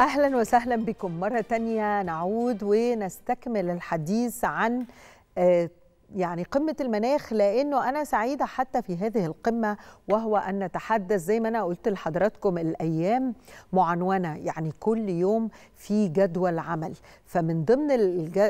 أهلا وسهلا بكم مرة تانية نعود ونستكمل الحديث عن آه، يعني قمة المناخ لأنه أنا سعيدة حتى في هذه القمة وهو أن نتحدث زي ما أنا قلت لحضراتكم الأيام معنونة يعني كل يوم في جدول عمل فمن ضمن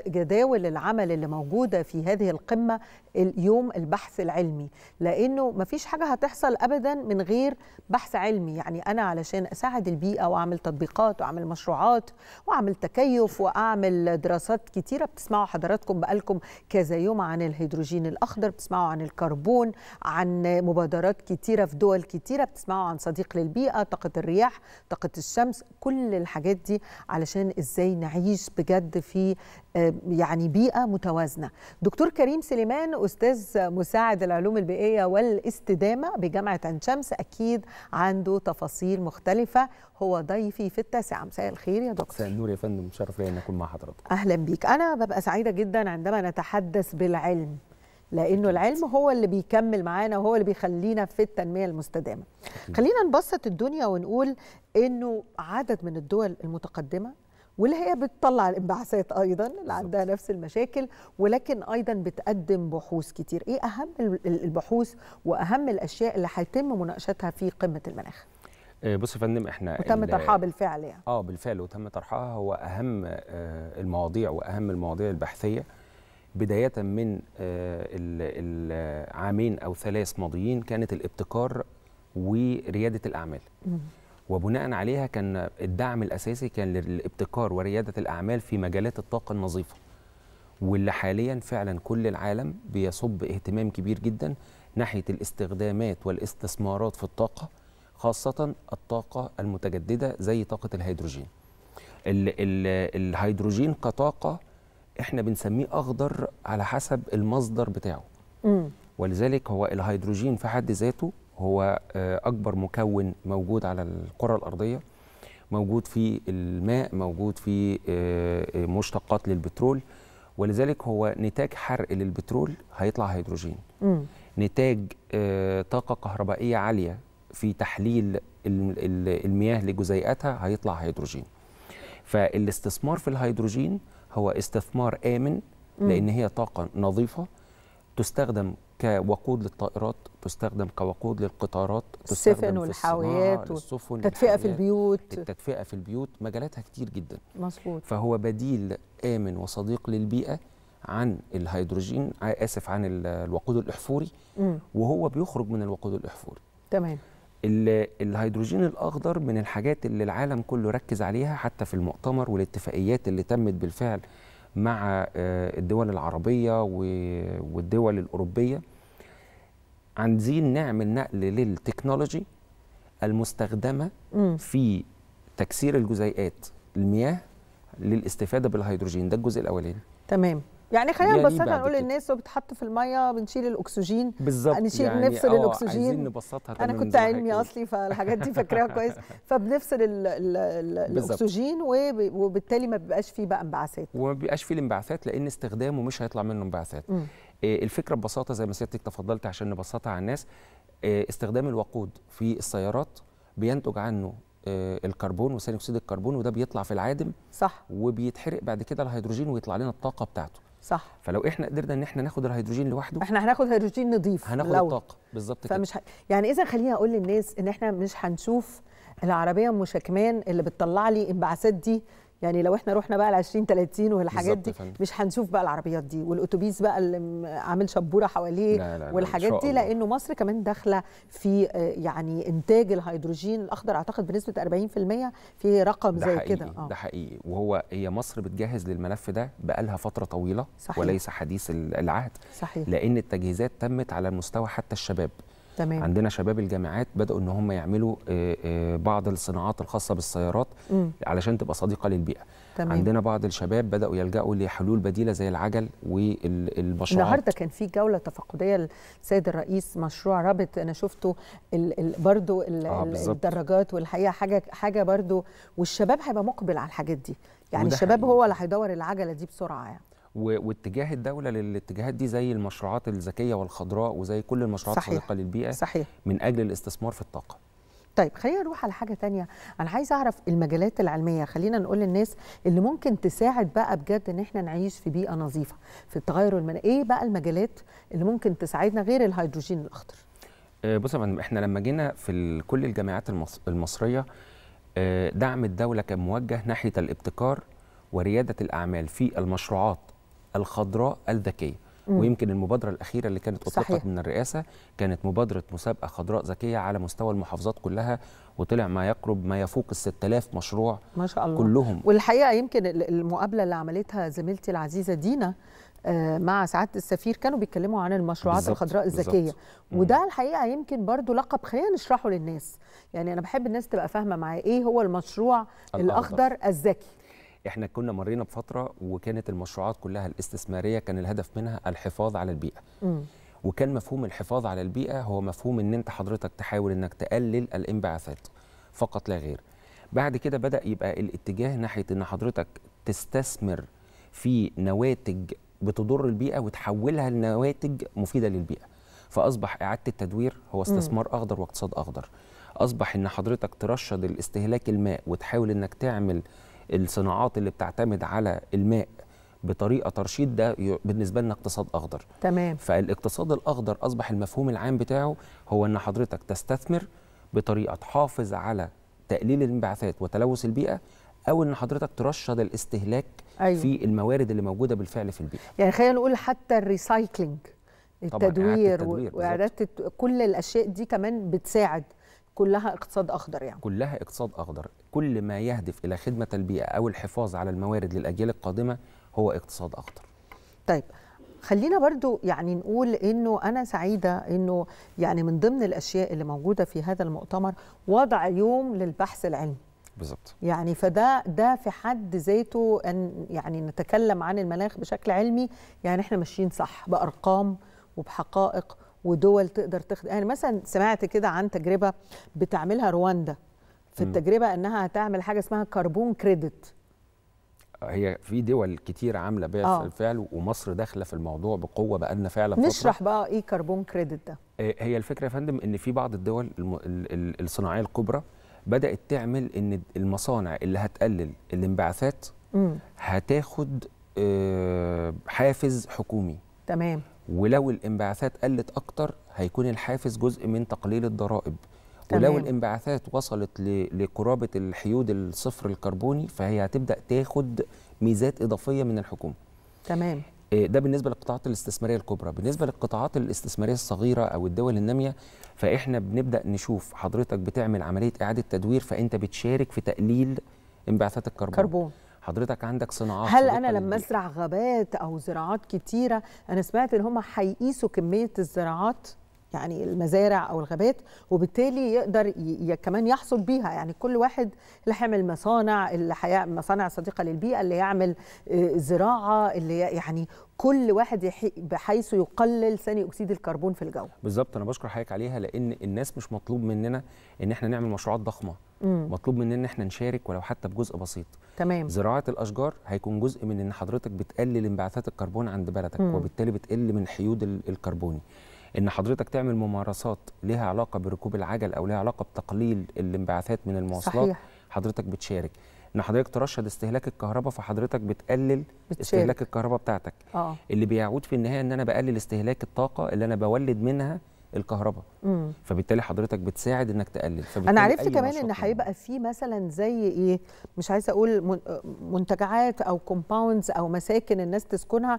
جداول العمل اللي موجودة في هذه القمة اليوم البحث العلمي لأنه مفيش حاجة هتحصل أبدا من غير بحث علمي يعني أنا علشان أساعد البيئة وأعمل تطبيقات وأعمل مشروعات وأعمل تكيف وأعمل دراسات كتيرة بتسمعوا حضراتكم بقالكم كذا يوم عن الهيدروجين الأخضر بتسمعوا عن الكربون عن مبادرات كتيرة في دول كتيرة بتسمعوا عن صديق للبيئة طاقة الرياح طاقة الشمس كل الحاجات دي علشان إزاي نعيش بجد في يعني بيئه متوازنه دكتور كريم سليمان استاذ مساعد العلوم البيئيه والاستدامه بجامعه عين شمس اكيد عنده تفاصيل مختلفه هو ضيفي في التاسعه مساء الخير يا دكتور مساء النور يا فندم مشرف لي ان اكون مع حضرتك اهلا بيك انا ببقى سعيده جدا عندما نتحدث بالعلم لانه العلم هو اللي بيكمل معانا وهو اللي بيخلينا في التنميه المستدامه خلينا نبسط الدنيا ونقول انه عدد من الدول المتقدمه واللي هي بتطلع الانبعاثات ايضا اللي عندها نفس المشاكل ولكن ايضا بتقدم بحوث كتير ايه اهم البحوث واهم الاشياء اللي هيتم مناقشتها في قمه المناخ آه، بص يا فندم احنا وتم طرحها بالفعل يعني اه بالفعل وتم طرحها هو اهم آه، المواضيع واهم المواضيع البحثيه بدايه من آه، العامين او ثلاث ماضيين كانت الابتكار ورياده الاعمال وبناء عليها كان الدعم الاساسي كان للابتكار ورياده الاعمال في مجالات الطاقه النظيفه واللي حاليا فعلا كل العالم بيصب اهتمام كبير جدا ناحيه الاستخدامات والاستثمارات في الطاقه خاصه الطاقه المتجدده زي طاقه الهيدروجين ال ال الهيدروجين كطاقه احنا بنسميه اخضر على حسب المصدر بتاعه م. ولذلك هو الهيدروجين في حد ذاته هو آه، اكبر مكون موجود على الكره الارضيه موجود في الماء موجود في آه، آه، مشتقات للبترول ولذلك هو نتاج حرق للبترول هيطلع هيدروجين م. نتاج طاقه كهربائيه عاليه في تحليل المياه لجزيئاتها هيطلع هيدروجين فالاستثمار في الهيدروجين هو استثمار امن لان هي طاقه نظيفه تستخدم كوقود للطائرات تستخدم كوقود للقطارات السفن والحاويات السفن التدفئه في البيوت التدفئه في البيوت مجالاتها كتير جدا مظبوط فهو بديل امن وصديق للبيئه عن الهيدروجين اسف عن الوقود الاحفوري م. وهو بيخرج من الوقود الاحفوري تمام الهيدروجين الاخضر من الحاجات اللي العالم كله ركز عليها حتى في المؤتمر والاتفاقيات اللي تمت بالفعل مع آه، الدول العربية والدول الأوروبية عايزين نعمل نقل للتكنولوجي المستخدمة في تكسير الجزيئات المياه للاستفادة بالهيدروجين ده الجزء الأولاني تمام يعني خلينا يعني نبسطها نقول للناس وبتحط في الميه بنشيل الاكسجين بالظبط نشيل يعني نفصل آه، الاكسجين عايزين نبسطها انا كنت علمي اصلي فالحاجات دي فاكراها كويس فبنفصل ال ال الاكسجين وبالتالي ما بيبقاش فيه بقى انبعاثات وما بيبقاش فيه الانبعاثات لان استخدامه مش هيطلع منه انبعاثات آه، الفكره ببساطه زي ما سيادتك تفضلت عشان نبسطها على الناس آه، استخدام الوقود في السيارات بينتج عنه الكربون وثاني اكسيد الكربون وده بيطلع في العادم صح وبيتحرق بعد كده الهيدروجين ويطلع لنا الطاقه بتاعته صح فلو احنا قدرنا ان احنا ناخد الهيدروجين لوحده احنا هناخد هيدروجين نضيف هناخد لو. الطاقه بالظبط كده فمش ح... يعني اذا خليني اقول للناس ان احنا مش هنشوف العربيه ام اللي بتطلع لي انبعاثات دي يعني لو احنا رحنا بقى ال 20 30 والحاجات دي مش هنشوف بقى العربيات دي والاتوبيس بقى اللي عامل شبوره حواليه لا لا والحاجات دي لانه مصر كمان داخله في آه، يعني انتاج الهيدروجين الاخضر اعتقد بنسبه 40% في رقم زي كده اه ده حقيقي وهو هي مصر بتجهز للملف ده بقالها فتره طويله صحيح. وليس حديث العهد صحيح. لان التجهيزات تمت على مستوى حتى الشباب تمام. عندنا شباب الجامعات بداوا ان هم يعملوا آه، آه، بعض الصناعات الخاصه بالسيارات مم. علشان تبقى صديقه للبيئه تمام. عندنا بعض الشباب بداوا يلجأوا لحلول بديله زي العجل والمشروعات النهارده كان في جوله تفقديه للسيد الرئيس مشروع رابط انا شفته الـ الـ برضو الـ آه الدراجات والحقيقه حاجه حاجه برضو والشباب هيبقى مقبل على الحاجات دي يعني الشباب حقيقي. هو اللي هيدور العجله دي بسرعه يعني واتجاه الدوله للاتجاهات دي زي المشروعات الذكيه والخضراء وزي كل المشروعات الصديقه للبيئه صحيح. من اجل الاستثمار في الطاقه طيب خلينا نروح على حاجه تانية انا عايز اعرف المجالات العلميه خلينا نقول للناس اللي ممكن تساعد بقى بجد ان احنا نعيش في بيئه نظيفه في التغير المناخي ايه بقى المجالات اللي ممكن تساعدنا غير الهيدروجين الاخضر آه، بص يا احنا لما جينا في كل الجامعات المصريه آه، دعم الدوله كان موجه ناحيه الابتكار ورياده الاعمال في المشروعات الخضراء الذكيه ويمكن المبادره الاخيره اللي كانت اطلقت صحيح. من الرئاسه كانت مبادره مسابقه خضراء ذكيه على مستوى المحافظات كلها وطلع ما يقرب ما يفوق ال 6000 مشروع ما شاء الله كلهم والحقيقه يمكن المقابله اللي عملتها زميلتي العزيزه دينا آه، مع سعاده السفير كانوا بيتكلموا عن المشروعات بالزبط الخضراء الذكيه وده الحقيقه يمكن برضو لقب خلينا نشرحه للناس يعني انا بحب الناس تبقى فاهمه معايا ايه هو المشروع الاخضر الذكي احنا كنا مرينا بفتره وكانت المشروعات كلها الاستثماريه كان الهدف منها الحفاظ على البيئه م. وكان مفهوم الحفاظ على البيئه هو مفهوم ان انت حضرتك تحاول انك تقلل الانبعاثات فقط لا غير بعد كده بدا يبقى الاتجاه ناحيه ان حضرتك تستثمر في نواتج بتضر البيئه وتحولها لنواتج مفيده للبيئه فاصبح اعاده التدوير هو استثمار اخضر واقتصاد اخضر اصبح ان حضرتك ترشد الاستهلاك الماء وتحاول انك تعمل الصناعات اللي بتعتمد على الماء بطريقه ترشيد ده بالنسبه لنا اقتصاد اخضر تمام فالاقتصاد الاخضر اصبح المفهوم العام بتاعه هو ان حضرتك تستثمر بطريقه تحافظ على تقليل الانبعاثات وتلوث البيئه او ان حضرتك ترشد الاستهلاك أيوة. في الموارد اللي موجوده بالفعل في البيئه يعني خلينا نقول حتى الريسايكلينج التدوير, واعاده كل الاشياء دي كمان بتساعد كلها اقتصاد اخضر يعني كلها اقتصاد اخضر كل ما يهدف الى خدمه البيئه او الحفاظ على الموارد للاجيال القادمه هو اقتصاد اخضر طيب خلينا برضو يعني نقول انه انا سعيده انه يعني من ضمن الاشياء اللي موجوده في هذا المؤتمر وضع يوم للبحث العلمي بالظبط يعني فده ده في حد ذاته ان يعني نتكلم عن المناخ بشكل علمي يعني احنا ماشيين صح بارقام وبحقائق ودول تقدر تخدم يعني مثلا سمعت كده عن تجربه بتعملها رواندا في التجربه انها هتعمل حاجه اسمها كربون كريدت هي في دول كتير عامله بيع بالفعل آه. ومصر داخله في الموضوع بقوه بقالنا فعلا فتره نشرح بقى ايه كربون كريدت ده آه، هي الفكره يا فندم ان في بعض الدول الصناعيه الكبرى بدات تعمل ان المصانع اللي هتقلل الانبعاثات هتاخد آه، حافز حكومي تمام ولو الانبعاثات قلت اكتر هيكون الحافز جزء من تقليل الضرائب تمام. ولو الانبعاثات وصلت لقرابه الحيود الصفر الكربوني فهي هتبدا تاخد ميزات اضافيه من الحكومه تمام آه، ده بالنسبه للقطاعات الاستثماريه الكبرى بالنسبه للقطاعات الاستثماريه الصغيره او الدول الناميه فاحنا بنبدا نشوف حضرتك بتعمل عمليه اعاده تدوير فانت بتشارك في تقليل انبعاثات الكربون كربون. حضرتك عندك صناعات هل انا لما ازرع غابات او زراعات كتيره انا سمعت ان هم هيقيسوا كميه الزراعات يعني المزارع او الغابات وبالتالي يقدر ي... كمان يحصل بيها يعني كل واحد اللي هيعمل مصانع اللي حي... مصانع صديقه للبيئه اللي يعمل آه، زراعه اللي يعني كل واحد يحي... بحيث يقلل ثاني اكسيد الكربون في الجو بالظبط انا بشكر حضرتك عليها لان الناس مش مطلوب مننا ان احنا نعمل مشروعات ضخمه مم. مطلوب مننا ان احنا نشارك ولو حتى بجزء بسيط تمام زراعه الاشجار هيكون جزء من ان حضرتك بتقلل انبعاثات الكربون عند بلدك مم. وبالتالي بتقل من حيود الكربوني ان حضرتك تعمل ممارسات لها علاقه بركوب العجل او لها علاقه بتقليل الانبعاثات من المواصلات صحيح. حضرتك بتشارك ان حضرتك ترشد استهلاك الكهرباء فحضرتك بتقلل بتشارك. استهلاك الكهرباء بتاعتك آه. اللي بيعود في النهايه ان انا بقلل استهلاك الطاقه اللي انا بولد منها الكهرباء مم. فبالتالي حضرتك بتساعد انك تقلل انا عرفت كمان ان هيبقى في مثلا زي ايه مش عايزه اقول منتجعات او كومباوندز او مساكن الناس تسكنها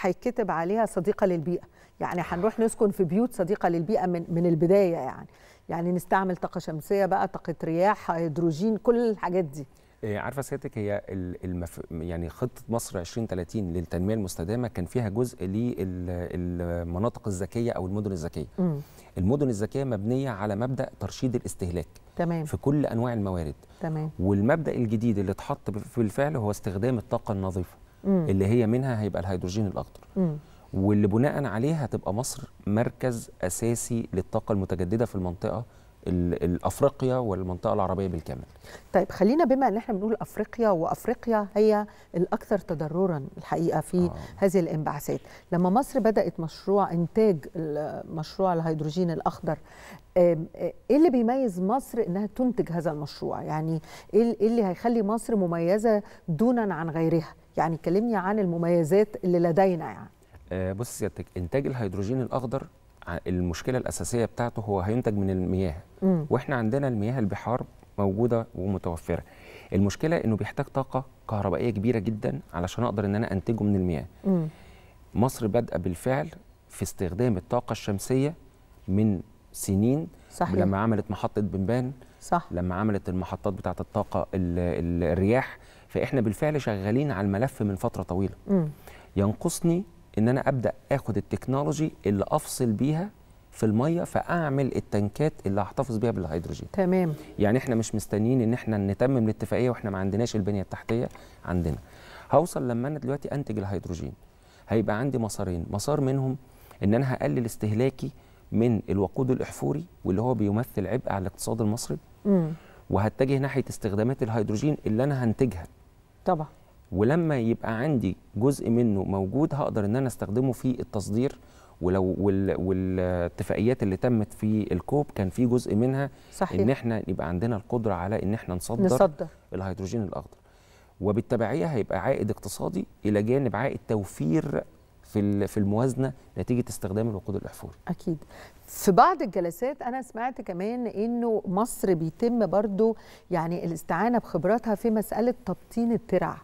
هيتكتب عليها صديقه للبيئه يعني هنروح نسكن في بيوت صديقه للبيئه من من البدايه يعني يعني نستعمل طاقه شمسيه بقى طاقه رياح هيدروجين كل الحاجات دي إيه، عارفه سيادتك هي المف... يعني خطه مصر 2030 للتنميه المستدامه كان فيها جزء للمناطق الذكيه او المدن الذكيه المدن الذكيه مبنيه على مبدا ترشيد الاستهلاك تمام. في كل انواع الموارد تمام. والمبدا الجديد اللي اتحط بالفعل هو استخدام الطاقه النظيفه مم. اللي هي منها هيبقى الهيدروجين الاخضر واللي بناء عليه هتبقى مصر مركز اساسي للطاقه المتجدده في المنطقه الافريقيا والمنطقه العربيه بالكامل. طيب خلينا بما ان احنا بنقول افريقيا وافريقيا هي الاكثر تضررا الحقيقه في آه. هذه الانبعاثات، لما مصر بدات مشروع انتاج مشروع الهيدروجين الاخضر آه، ايه اللي بيميز مصر انها تنتج هذا المشروع؟ يعني إيه, ايه اللي هيخلي مصر مميزه دونا عن غيرها؟ يعني كلمني عن المميزات اللي لدينا يعني. آه، بص سيادتك انتاج الهيدروجين الاخضر المشكله الاساسيه بتاعته هو هينتج من المياه مم. واحنا عندنا المياه البحار موجوده ومتوفره المشكله انه بيحتاج طاقه كهربائيه كبيره جدا علشان اقدر ان انا انتجه من المياه مم. مصر بادئه بالفعل في استخدام الطاقه الشمسيه من سنين صحيح. لما عملت محطه بنبان صح. لما عملت المحطات بتاعه الطاقه الرياح فاحنا بالفعل شغالين على الملف من فتره طويله م. ينقصني ان انا ابدا اخد التكنولوجي اللي افصل بيها في الميه فاعمل التنكات اللي هحتفظ بيها بالهيدروجين تمام يعني احنا مش مستنيين ان احنا نتمم الاتفاقيه واحنا ما عندناش البنيه التحتيه عندنا هوصل لما انا دلوقتي انتج الهيدروجين هيبقى عندي مسارين مسار منهم ان انا هقلل استهلاكي من الوقود الاحفوري واللي هو بيمثل عبء على الاقتصاد المصري وهتجه ناحيه استخدامات الهيدروجين اللي انا هنتجها طبعا ولما يبقى عندي جزء منه موجود هقدر ان انا استخدمه في التصدير ولو وال والاتفاقيات اللي تمت في الكوب كان في جزء منها صحيح. ان احنا يبقى عندنا القدره على ان احنا نصدر, نصدر. الهيدروجين الاخضر وبالتبعيه هيبقى عائد اقتصادي الى جانب عائد توفير في في الموازنه نتيجه استخدام الوقود الاحفوري اكيد في بعض الجلسات انا سمعت كمان انه مصر بيتم برضو يعني الاستعانه بخبراتها في مساله تبطين الترع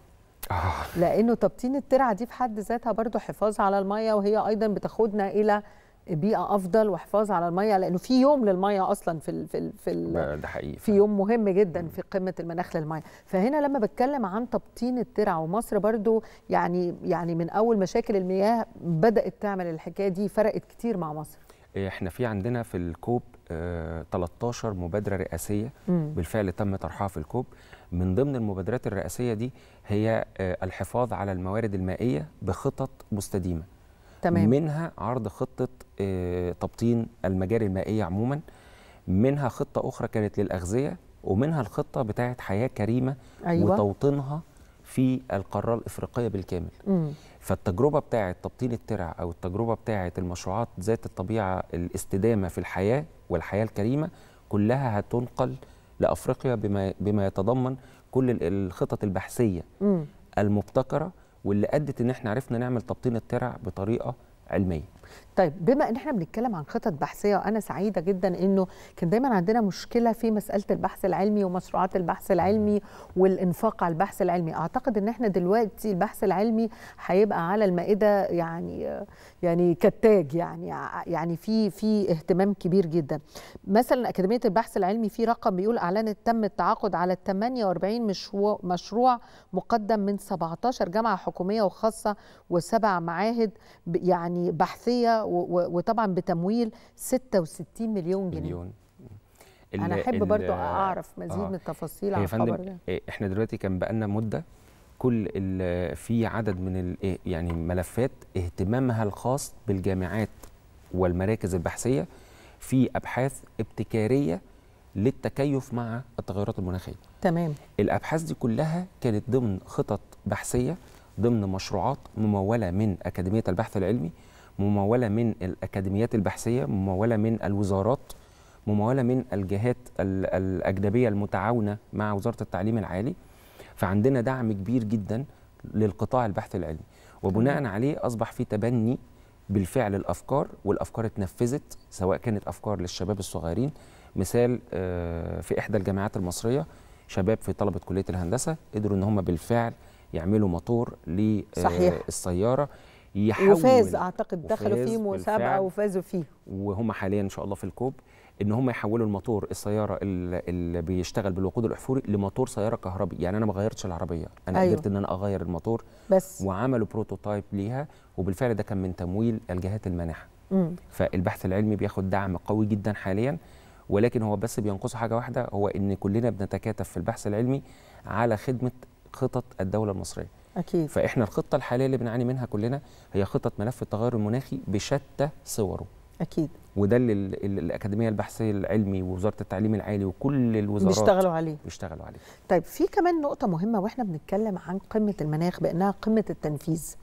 آه. لانه تبطين الترعه دي في حد ذاتها برضو حفاظ على الميه وهي ايضا بتاخدنا الى بيئه افضل وحفاظ على الميه لانه في يوم للميه اصلا في الـ في الـ في الـ ده حقيقي في يوم مهم جدا في قمه المناخ للميه فهنا لما بتكلم عن تبطين الترع ومصر برضو يعني يعني من اول مشاكل المياه بدات تعمل الحكايه دي فرقت كتير مع مصر احنا في عندنا في الكوب 13 آه، مبادره رئاسيه بالفعل تم طرحها في الكوب من ضمن المبادرات الرئاسيه دي هي آه، الحفاظ على الموارد المائيه بخطط مستديمه تمام. منها عرض خطه آه، تبطين المجاري المائيه عموما منها خطه اخرى كانت للاغذيه ومنها الخطه بتاعه حياه كريمه أيوة. وتوطينها في القاره الافريقيه بالكامل مم. فالتجربه بتاعه تبطيل الترع او التجربه بتاعه المشروعات ذات الطبيعه الاستدامه في الحياه والحياه الكريمه كلها هتنقل لافريقيا بما بما يتضمن كل الخطط البحثيه المبتكره واللي ادت ان احنا عرفنا نعمل تبطين الترع بطريقه علميه طيب بما ان احنا بنتكلم عن خطط بحثيه وانا سعيده جدا انه كان دايما عندنا مشكله في مساله البحث العلمي ومشروعات البحث العلمي والانفاق على البحث العلمي اعتقد ان احنا دلوقتي البحث العلمي هيبقى على المائده يعني يعني كالتاج يعني يعني في في اهتمام كبير جدا مثلا اكاديميه البحث العلمي في رقم بيقول اعلنت تم التعاقد على 48 مشروع مقدم من 17 جامعه حكوميه وخاصه وسبع معاهد يعني بحثيه الصحيه وطبعا بتمويل 66 مليون جنيه مليون. انا احب برضو آه، اعرف مزيد آه من التفاصيل عن الخبر ده إيه، احنا دلوقتي كان بقالنا مده كل في عدد من إيه، يعني ملفات اهتمامها الخاص بالجامعات والمراكز البحثيه في ابحاث ابتكاريه للتكيف مع التغيرات المناخيه تمام الابحاث دي كلها كانت ضمن خطط بحثيه ضمن مشروعات مموله من اكاديميه البحث العلمي مموله من الاكاديميات البحثيه مموله من الوزارات مموله من الجهات الاجنبيه المتعاونه مع وزاره التعليم العالي فعندنا دعم كبير جدا للقطاع البحث العلمي وبناء عليه اصبح في تبني بالفعل الافكار والافكار اتنفذت سواء كانت افكار للشباب الصغيرين مثال آه، في احدى الجامعات المصريه شباب في طلبه كليه الهندسه قدروا ان هم بالفعل يعملوا موتور للسياره آه، يحول وفاز اعتقد دخلوا فيه مسابقه وفازوا فيه وهم حاليا ان شاء الله في الكوب ان هم يحولوا الموتور السياره اللي بيشتغل بالوقود الاحفوري لموتور سياره كهربي يعني انا ما غيرتش العربيه انا أيوه. قدرت ان انا اغير الموتور بس وعملوا بروتوتايب ليها وبالفعل ده كان من تمويل الجهات المانحه فالبحث العلمي بياخد دعم قوي جدا حاليا ولكن هو بس بينقصه حاجه واحده هو ان كلنا بنتكاتف في البحث العلمي على خدمه خطط الدوله المصريه اكيد فاحنا الخطه الحاليه اللي بنعاني منها كلنا هي خطه ملف التغير المناخي بشتى صوره اكيد وده اللي الاكاديميه البحثيه العلمي ووزاره التعليم العالي وكل الوزارات بيشتغلوا عليه بيشتغلوا عليه طيب في كمان نقطه مهمه واحنا بنتكلم عن قمه المناخ بانها قمه التنفيذ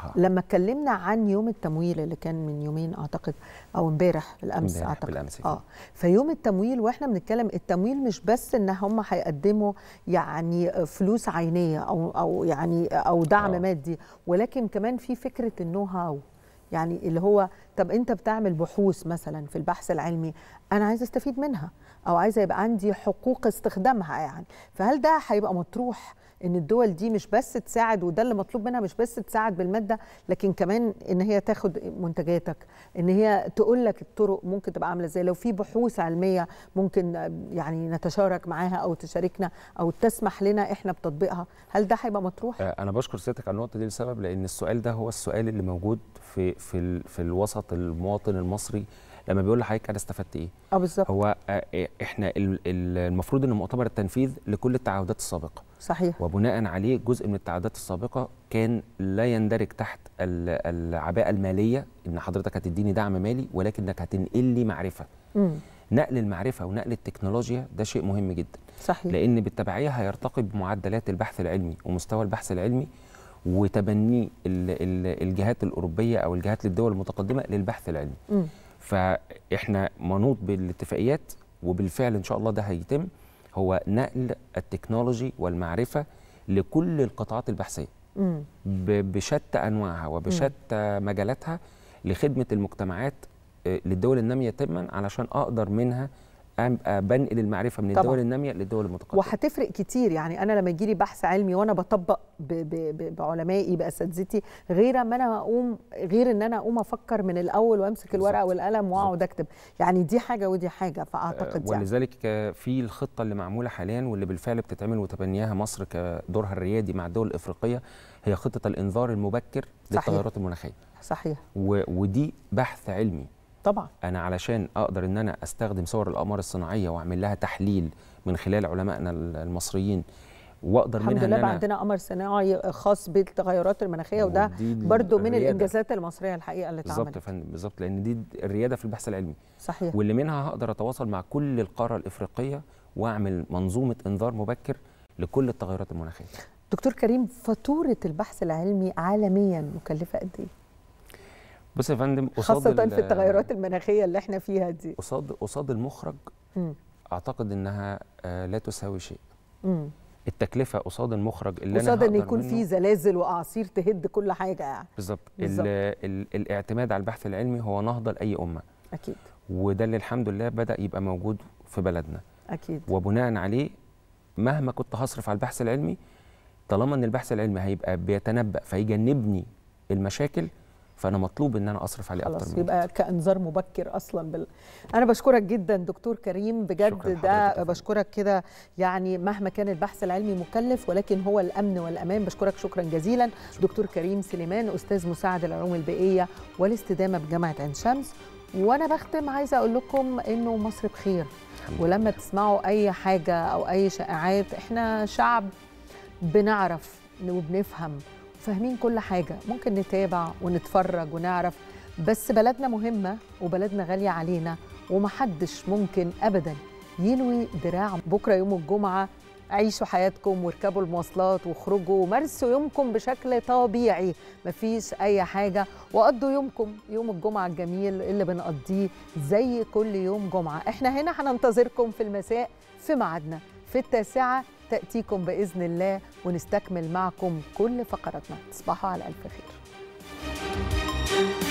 ها. آه. لما اتكلمنا عن يوم التمويل اللي كان من يومين اعتقد او امبارح بالامس مبارح اعتقد بالأمس اه فيوم التمويل واحنا بنتكلم التمويل مش بس ان هم هيقدموا يعني فلوس عينيه او او يعني او دعم آه. مادي ولكن كمان في فكره النو هاو يعني اللي هو طب انت بتعمل بحوث مثلا في البحث العلمي انا عايزه استفيد منها او عايزه يبقى عندي حقوق استخدامها يعني فهل ده هيبقى مطروح ان الدول دي مش بس تساعد وده اللي مطلوب منها مش بس تساعد بالماده لكن كمان ان هي تاخد منتجاتك ان هي تقول لك الطرق ممكن تبقى عامله ازاي لو في بحوث علميه ممكن يعني نتشارك معاها او تشاركنا او تسمح لنا احنا بتطبيقها هل ده هيبقى مطروح آه، انا بشكر سيادتك على النقطه دي لسبب لان السؤال ده هو السؤال اللي موجود في في في الوسط المواطن المصري لما بيقول لحضرتك انا استفدت ايه اه بالظبط هو آه، إيه، احنا المفروض ان مؤتمر التنفيذ لكل التعهدات السابقه صحيح وبناء عليه جزء من التعهدات السابقه كان لا يندرج تحت العباءه الماليه ان حضرتك هتديني دعم مالي ولكنك هتنقل لي معرفه مم. نقل المعرفه ونقل التكنولوجيا ده شيء مهم جدا صحيح لان بالتبعيه هيرتقي بمعدلات البحث العلمي ومستوى البحث العلمي وتبني الجهات الاوروبيه او الجهات للدول المتقدمه للبحث العلمي م. فاحنا منوط بالاتفاقيات وبالفعل ان شاء الله ده هيتم هو نقل التكنولوجي والمعرفه لكل القطاعات البحثيه بشتى انواعها وبشتى مجالاتها لخدمه المجتمعات آه، للدول الناميه تما علشان اقدر منها آه، بنقل المعرفه من طبعًا. الدول الناميه للدول المتقدمه وهتفرق كتير يعني انا لما يجي لي بحث علمي وانا بطبق بـ بـ بعلمائي باساتذتي غير ما انا اقوم غير ان انا اقوم افكر من الاول وامسك الورقه والقلم واقعد اكتب يعني دي حاجه ودي حاجه فاعتقد آه، يعني. ولذلك يعني. في الخطه اللي معموله حاليا واللي بالفعل بتتعمل وتبنيها مصر كدورها الريادي مع الدول الافريقيه هي خطه الانذار المبكر للتغيرات المناخيه صحيح ودي بحث علمي طبعا انا علشان اقدر ان انا استخدم صور الاقمار الصناعيه واعمل لها تحليل من خلال علمائنا المصريين واقدر ان منها الحمد لله عندنا قمر صناعي خاص بالتغيرات المناخيه وده برضو من الريادة. الانجازات المصريه الحقيقه اللي اتعملت بالظبط يا فندم بالظبط لان دي الرياده في البحث العلمي صحيح واللي منها هقدر اتواصل مع كل القاره الافريقيه واعمل منظومه انذار مبكر لكل التغيرات المناخيه دكتور كريم فاتوره البحث العلمي عالميا مكلفه قد ايه بص يا فندم قصاد خاصه في التغيرات المناخيه اللي احنا فيها دي قصاد قصاد المخرج م. اعتقد انها آه، لا تساوي شيء م. التكلفه قصاد المخرج اللي قصاد ان يكون في زلازل واعاصير تهد كل حاجه يعني بالظبط الاعتماد على البحث العلمي هو نهضه لاي امه اكيد وده اللي الحمد لله بدا يبقى موجود في بلدنا اكيد وبناء عليه مهما كنت هصرف على البحث العلمي طالما ان البحث العلمي هيبقى بيتنبأ فيجنبني المشاكل فانا مطلوب ان انا اصرف عليه اكتر من يبقى كانذار مبكر اصلا بال... انا بشكرك جدا دكتور كريم بجد ده بشكرك كده يعني مهما كان البحث العلمي مكلف ولكن هو الامن والامان بشكرك شكرا جزيلا شكرا. دكتور كريم سليمان استاذ مساعد العلوم البيئيه والاستدامه بجامعه عين شمس وانا بختم عايزه اقول لكم انه مصر بخير ولما تسمعوا اي حاجه او اي شائعات احنا شعب بنعرف وبنفهم فاهمين كل حاجه ممكن نتابع ونتفرج ونعرف بس بلدنا مهمه وبلدنا غاليه علينا ومحدش ممكن ابدا يلوي دراع بكره يوم الجمعه عيشوا حياتكم واركبوا المواصلات واخرجوا ومارسوا يومكم بشكل طبيعي مفيش اي حاجه وقضوا يومكم يوم الجمعه الجميل اللي بنقضيه زي كل يوم جمعه احنا هنا هننتظركم في المساء في ميعادنا في التاسعه تاتيكم باذن الله ونستكمل معكم كل فقراتنا تصبحوا على ألف خير